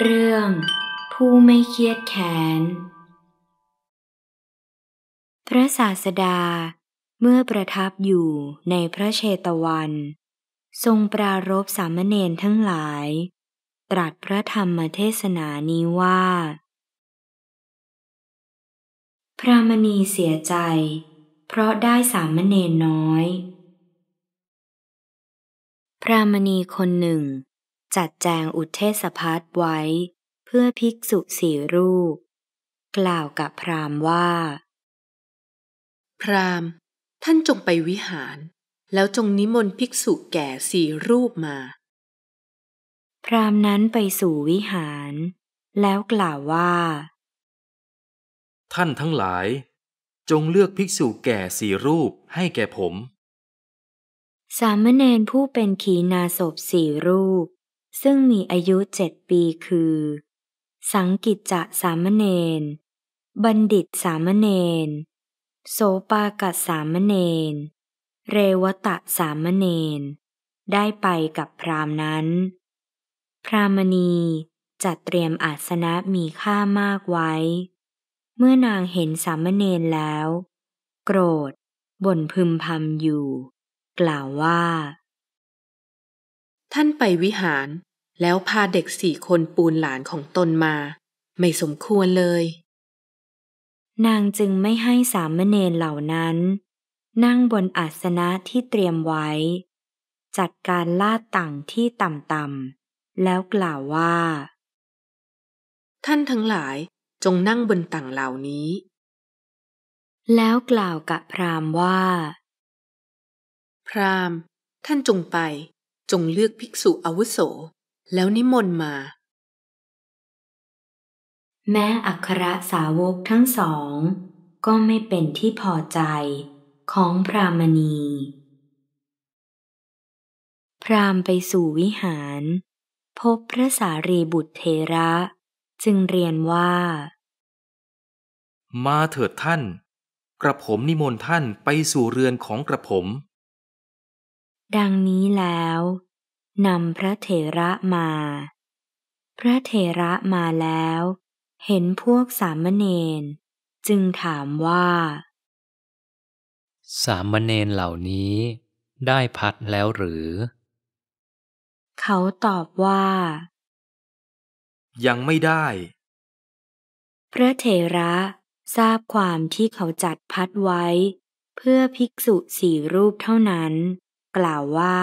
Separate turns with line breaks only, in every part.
เรื่องผู้ไม่เครียดแขน พระศาสดาเมื่อประทับอยู่ในพระเชตวัน ทรงปรารบสามเณรทั้งหลาย ตรัสพระธรรมเทศนานี้ว่า พระมณีเสียใจ เพราะได้สามเณรน้อย พระมณีคนหนึ่งจัดแจงอุเทศพัทไว้ เพื่อภิกษุสี่รูป กล่าวกับพรามว่า
พรามท่านจงไปวิหารแล้วจงนิมนต์
ภิกษุแก่สี่รูปมา พรามนั้นไปสู่วิหารแล้วกล่าวว่า
ท่านทั้งหลาย จงเลือกภิกษุแก่สี่รูปให้แก่ผม
สามเณรผู้เป็นขีณาศพสี่รูปซึ่งมีอายุเจ็ดปีคือ สังกิจจะสามเณรบัณฑิตสามเณรโสปากะสสามเณรเรวตะสามเณรได้ไปกับพรามนั้น พรามณีจัดเตรียมอาสนะมีค่ามากไว้ เมื่อนางเห็นสามเณรแล้ว โกรธบ่นพึมพำอยู่ กล่าวว่า
ท่านไปวิหารแล้วพาเด็กสี่คนปูน
หลานของตนมา ไม่สมควรเลย นางจึงไม่ให้สามเณรเหล่านั้น นั่งบนอาสนะที่เตรียมไว้ จัดการลาดต่างที่ต่ำๆแล้วกล่าวว่า
ท่านทั้งหลายจงนั่งบนต่างเหล่านี้ แล้วกล่าวกับพราหมว่า พราหมท่านจงไปจงเลือกภิกษุอาวุโส แล้วนิมนต์มา
แม้อัครสาวกทั้งสอง ก็ไม่เป็นที่พอใจของพรามณีพรามไปสู่วิหาร พบพระสารีบุตรเทระ จึงเรียนว่า
มาเถิดท่าน กระผมนิมนต์ท่านไปสู่เรือนของกระผม
ดังนี้แล้วนำพระเถระมา พระเถระมาแล้ว เห็นพวกสามเณรจึงถามว่า
สามเณรเหล่านี้ได้พัดแล้วหรือ
เขาตอบว่า ยังไม่ได้ พระเถระทราบความที่เขาจัดพัดไว้ เพื่อภิกษุสี่รูปเท่านั้นกล่าวว่า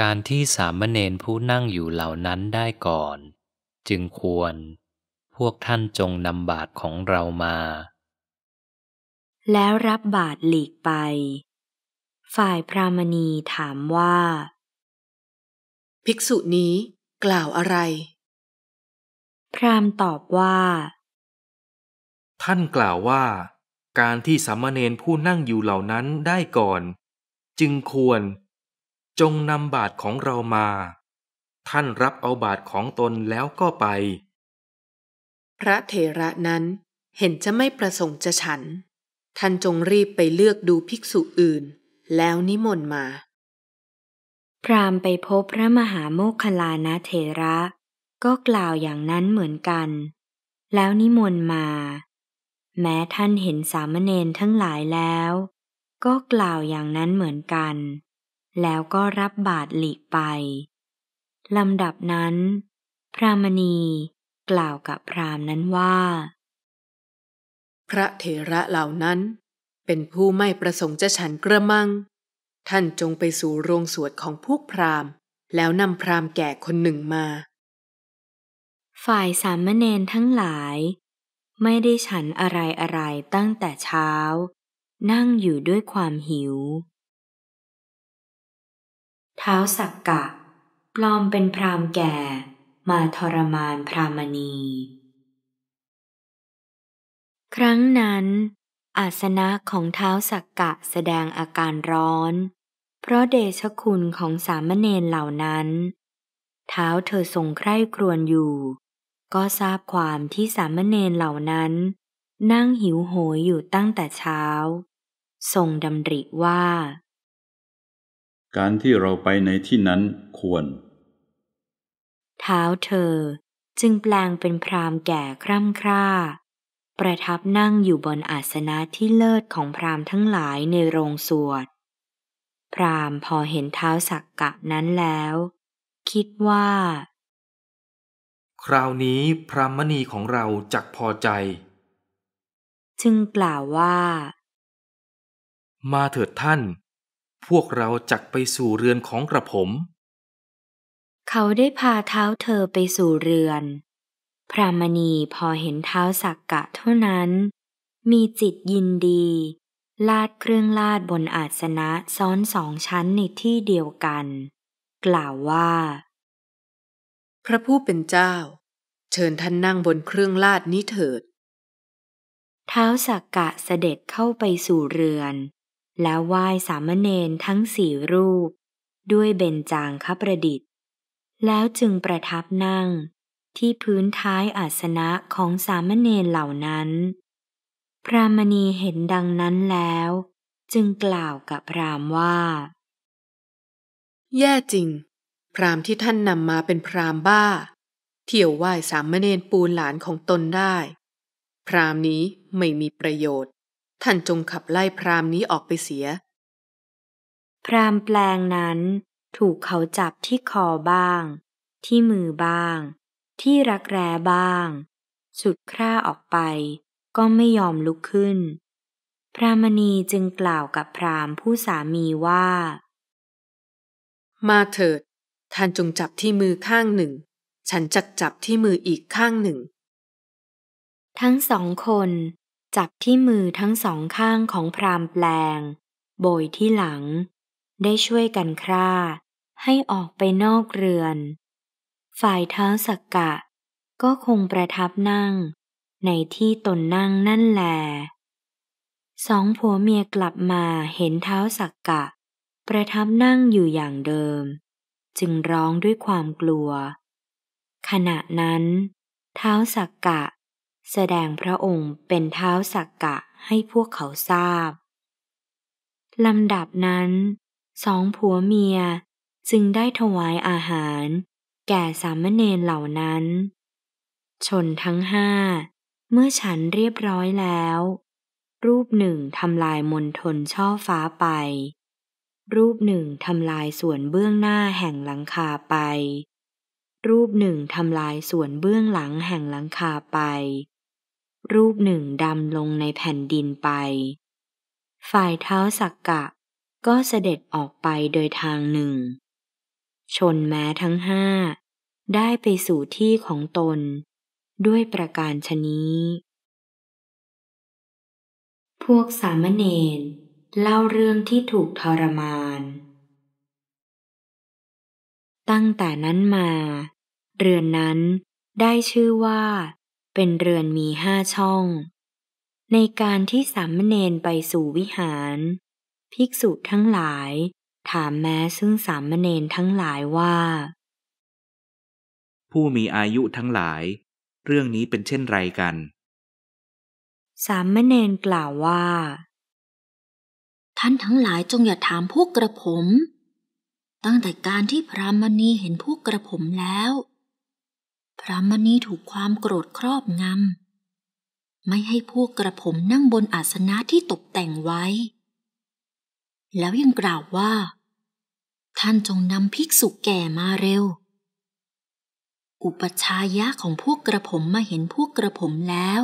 การที่สามเณรผู้นั่งอยู่เหล่านั้นได้ก่อน จึงควร พวกท่านจงนำบาตรของเรามา
แล้วรับบาตรหลีกไป ฝ่ายพระมณีถามว่า ภิกษุนี้กล่าวอะไร พรามตอบว่า
ท่านกล่าวว่า การที่สามเณรผู้นั่งอยู่เหล่านั้นได้ก่อนจึงควร จงนำบาทของเรามา ท่านรับเอาบาทของตนแล้วก็ไป
พระเถระนั้นเห็นจะไม่ประสงค์จะฉัน ท่านจงรีบไปเลือกดูภิกษุอื่น แล้วนิ
มนต์มา พรามไปพบพระมหาโมคคลานะเถระ ก็กล่าวอย่างนั้นเหมือนกัน แล้วนิมนต์มา แม้ท่านเห็นสามเณรทั้งหลายแล้วก็กล่าวอย่างนั้นเหมือนกัน แล้วก็รับบาทหลีกไป ลำดับนั้น พรามณีกล่าวกับพรามนั้นว่า
พระเถระเหล่านั้น เป็นผู้ไม่ประสงค์จะฉันกระมัง ท่านจงไปสู่โรงสวดของพวกพราม แล้วนำพรามแก่คนหนึ่งมา
ฝ่ายสามเณรทั้งหลาย ไม่ได้ฉันอะไรอะไรตั้งแต่เช้านั่งอยู่ด้วยความหิวเท้าสักกะปลอมเป็นพรามแก่ มาทรมานพรามณี ครั้งนั้น อาสนะของเท้าสักกะแสดงอาการร้อน เพราะเดชคุณของสามเณรเหล่านั้น เท้าเธอทรงใคร่ครวญอยู่ ก็ทราบความที่สามเณรเหล่านั้น นั่งหิวโหยอยู่ตั้งแต่เช้าทรงดำริว่า
การที่เราไปในที่นั้นควร
เท้าเธอ จึงแปลงเป็นพรามแก่คร่ำคร่า ประทับนั่งอยู่บนอาสนะที่เลิศของพรามทั้งหลายในโรงสวด พรามพอเห็นเท้าสักกะนั้นแล้ว คิดว่า
คราวนี้พรามณีของเราจักพอใจ
จึงกล่าวว่า
มาเถิดท่าน พวกเราจักไปสู่เรือนของกระผม
เขาได้พาเท้าเธอไปสู่เรือน พระมณีพอเห็นเท้าสักกะเท่านั้น มีจิตยินดี ลาดเครื่องลาดบนอาสนะซ้อนสองชั้นในที่เดียวกัน กล่าวว่า พระผู้เป็นเจ้า เชิญท่านนั่งบนเครื่องลาดนี้เถิด เท้าสักกะเสด็จเข้าไปสู่เรือนแล้วไหว้สามเณรทั้งสี่รูป ด้วยเบญจางคประดิษฐ์ แล้วจึงประทับนั่งที่พื้นท้ายอาสนะของสามเณรเหล่านั้น พระมณีเห็นดังนั้นแล้ว จึงกล่าวกับพรามว่า
แย่จริง พรามที่ท่านนำมาเป็นพรามบ้าเที่ยวไหว้สามเณรปูนหลานของตนได้ พรามนี้ไม่มีประโยชน์ท่านจงขับไล่พรามนี้ออกไปเสีย
พรามแปลงนั้น ถูกเขาจับที่คอบ้าง ที่มือบ้าง ที่รักแร้บ้าง สุดคร่าออกไปก็ไม่ยอมลุกขึ้น พรามณีจึงกล่าวกับพรามผู้สามีว่า
มาเถิด ท่านจงจับที่มือข้างหนึ่ง
ฉันจักจับที่มืออีกข้างหนึ่ง ทั้งสองคนจับที่มือทั้งสองข้างของพรามแปลงโบยที่หลัง ได้ช่วยกันคร่าให้ออกไปนอกเรือน ฝ่ายเท้าสักกะ ก็คงประทับนั่ง ในที่ตนนั่งนั่นแหลสองผัวเมียกลับมาเห็นเท้าสักกะ ประทับนั่งอยู่อย่างเดิม จึงร้องด้วยความกลัว ขณะนั้นเท้าสักกะแสดงพระองค์เป็นเท้าสักกะให้พวกเขาทราบ ลำดับนั้น สองผัวเมียจึงได้ถวายอาหาร แก่สามเณรเหล่านั้น ชนทั้งห้าเมื่อฉันเรียบร้อยแล้ว รูปหนึ่งทำลายมนทนช่อฟ้าไป รูปหนึ่งทำลายส่วนเบื้องหน้าแห่งหลังคาไป รูปหนึ่งทำลายส่วนเบื้องหลังแห่งหลังคาไปรูปหนึ่งดำลงในแผ่นดินไป ฝ่ายเท้าสักกะก็เสด็จออกไปโดยทางหนึ่ง ชนแม้ทั้งห้า ได้ไปสู่ที่ของตน ด้วยประการชนี้ พวกสามเณรเล่าเรื่องที่ถูกทรมาน ตั้งแต่นั้นมา เรือนนั้นได้ชื่อว่าเป็นเรือนมีห้าช่อง ในการที่สามเณรไปสู่วิหาร ภิกษุทั้งหลาย ถามแม้ซึ่งสามเณรทั้งหลายว่า
ผู้มีอายุทั้งหลาย เรื่องนี้เป็นเช่นไรกัน
สา
มเณรกล่าวว่าท่านทั้งหลายจงอย่าถามพวกกระผม ตั้งแต่การที่พระมณีเห็นพวกกระผมแล้วพระมณีถูกความโกรธครอบงำ ไม่ให้พวกกระผมนั่งบนอาสนะที่ตกแต่งไว้ แล้วยังกล่าวว่า ท่านจงนำภิกษุแก่มาเร็ว อุปชายะของพวกกระผมมาเห็นพวกกระผมแล้ว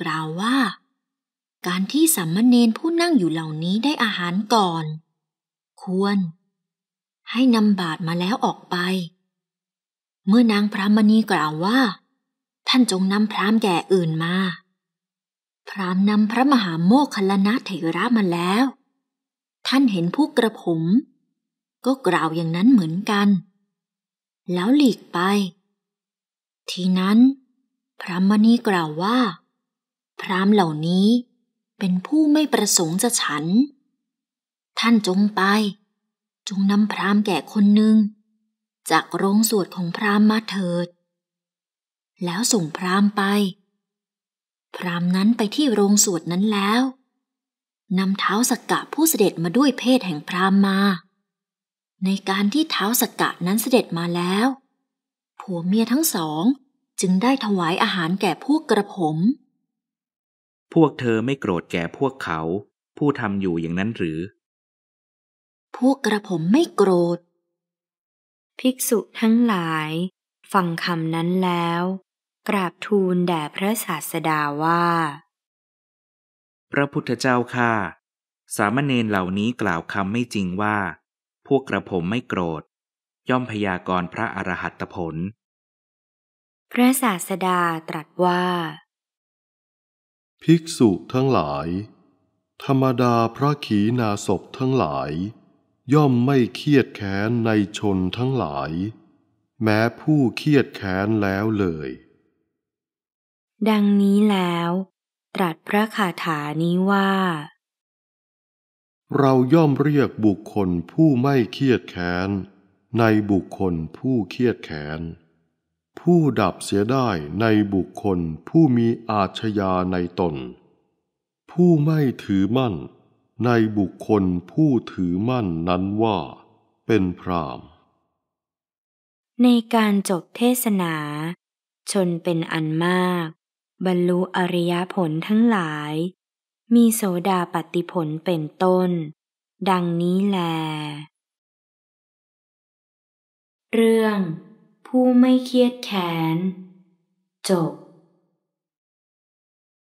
กล่าวว่าการที่สัมมเนนผู้นั่งอยู่เหล่านี้ได้อาหารก่อน ควรให้นำบาตรมาแล้วออกไปเมื่อนางพรามณีกล่าวว่า ท่านจงนำพรามแก่อื่นมา พรามนำพระมหาโมคคลลนะเถระมาแล้ว ท่านเห็นผู้กระผม ก็กล่าวอย่างนั้นเหมือนกัน แล้วหลีกไป ทีนั้นพรามณีกล่าวว่า พรามเหล่านี้เป็นผู้ไม่ประสงค์จะฉัน ท่านจงไป จงนำพรามแก่คนหนึ่งจากโรงสวดของพราหมณ์มาเถิด แล้วส่งพราหมณ์ไป พราหมณ์นั้นไปที่โรงสวดนั้นแล้ว นำเท้าสกกะผู้เสด็จมาด้วยเพศแห่งพราหมณ์มา ในการที่เท้าสกกะนั้นเสด็จมาแล้ว ผัวเมียทั้งสองจึงได้ถวายอาหารแก่พวกกระผม
พวกเธอไม่โกรธแก่พวกเขา ผู้ทำอยู่อย่างนั้นหรือ
พวกกระผมไม่โกรธภิกษุทั้งหลายฟังคำนั้นแล้วกราบทูลแด่พระศาสดาว่า
พระพุทธเจ้าค่ะ สามเณรเหล่านี้กล่าวคำไม่จริงว่า พวกกระผมไม่โกรธ ย่อมพยากรพระอรหัตผล
พระศาสดาตรัสว่า
ภิกษุทั้งหลายธรรมดาพระขีณาศพทั้งหลายย่อมไม่เครียดแค้นในชนทั้งหลาย แม้ผู้เครียดแค้นแล้วเลย
ดังนี้แล้ว ตรัสพระคาถานี้ว่า
เราย่อมเรียกบุคคลผู้ไม่เครียดแค้นในบุคคลผู้เครียดแค้นผู้ดับเสียได้ในบุคคลผู้มีอาชญาในตน ผู้ไม่ถือมั่นในบุคคลผู้ถือมั่นนั้นว่าเป็นพราม
ในการจบเทศนา ชนเป็นอันมาก บรรลุอริยผลทั้งหลาย มีโสดาปฏิผลเป็นต้น ดังนี้แล เรื่องผู้ไม่เครียดแขนจบ